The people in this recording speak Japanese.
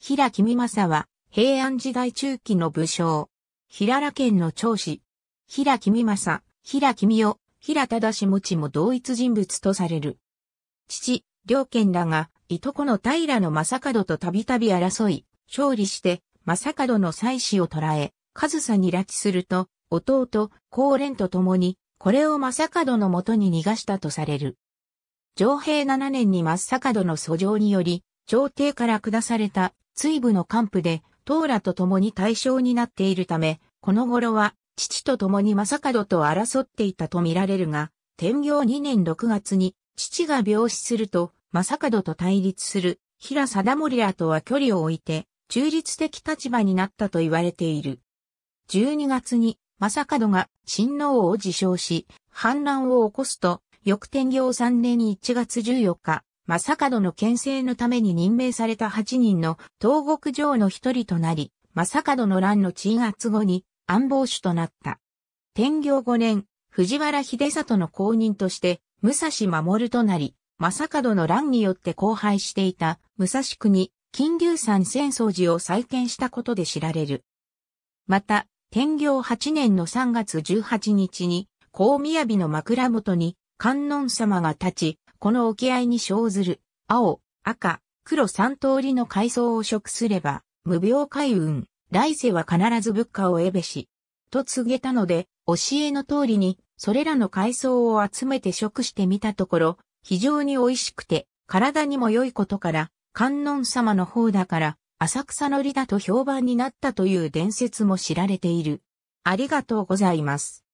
平君正は、平安時代中期の武将。平良県の長子。平君正、平君代、平忠志持も同一人物とされる。父、良県らが、いとこの平の正門とたびたび争い、勝利して、正門の妻子を捕らえ、上総に拉致すると、弟、高連と共に、これを正門のもとに逃がしたとされる。上平7年に正門の訴状により、朝廷から下された追部の幹部で、トーラと共に対象になっているため、この頃は、父と共に正門と争っていたと見られるが、天行2年6月に、父が病死すると、正門と対立する、平貞盛らとは距離を置いて、中立的立場になったと言われている。12月に、正門が親王を自称し、反乱を起こすと、翌天行3年1月14日、正門の牽制のために任命された8人の東国城の一人となり、正門の乱の鎮圧後に暗防主となった。天行5年、藤原秀里の後任として、武蔵守となり、正門の乱によって荒廃していた武蔵国、金龍山戦争時を再建したことで知られる。また、天行8年の3月18日に、高宮日の枕元に観音様が立ち、この沖合に生ずる、青、赤、黒三通りの海藻を食すれば、無病海運、来世は必ず仏家を得べし。と告げたので、教えの通りに、それらの海藻を集めて食してみたところ、非常に美味しくて、体にも良いことから、観音様の方だから、浅草のりだと評判になったという伝説も知られている。ありがとうございます。